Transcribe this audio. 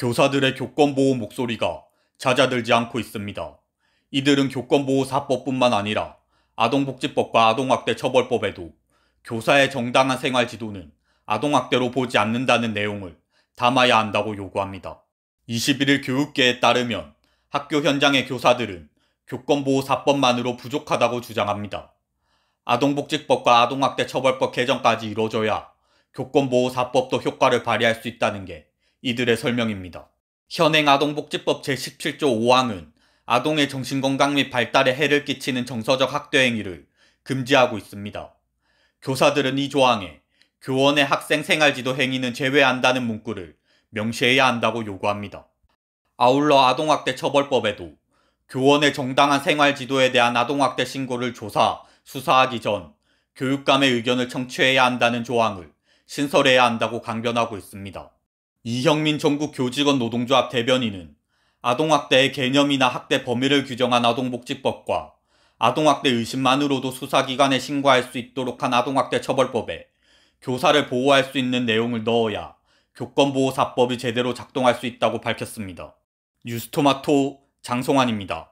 교사들의 교권보호 목소리가 잦아들지 않고 있습니다. 이들은 교권보호사법뿐만 아니라 아동복지법과 아동학대 처벌법에도 교사의 정당한 생활 지도는 아동학대로 보지 않는다는 내용을 담아야 한다고 요구합니다. 21일 교육계에 따르면 학교 현장의 교사들은 교권보호사법만으로 부족하다고 주장합니다. 아동복지법과 아동학대 처벌법 개정까지 이뤄져야 교권보호사법도 효과를 발휘할 수 있다는 게 이들의 설명입니다. 현행 아동복지법 제17조 5항은 아동의 정신건강 및 발달에 해를 끼치는 정서적 학대 행위를 금지하고 있습니다. 교사들은 이 조항에 교원의 학생 생활지도 행위는 제외한다는 문구를 명시해야 한다고 요구합니다. 아울러 아동학대 처벌법에도 교원의 정당한 생활지도에 대한 아동학대 신고를 조사, 수사하기 전 교육감의 의견을 청취해야 한다는 조항을 신설해야 한다고 강변하고 있습니다. 이형민 전국 교직원 노동조합 대변인은 아동학대의 개념이나 학대 범위를 규정한 아동복지법과 아동학대 의심만으로도 수사기관에 신고할 수 있도록 한 아동학대 처벌법에 교사를 보호할 수 있는 내용을 넣어야 교권보호사법이 제대로 작동할 수 있다고 밝혔습니다. 뉴스토마토 장송환입니다.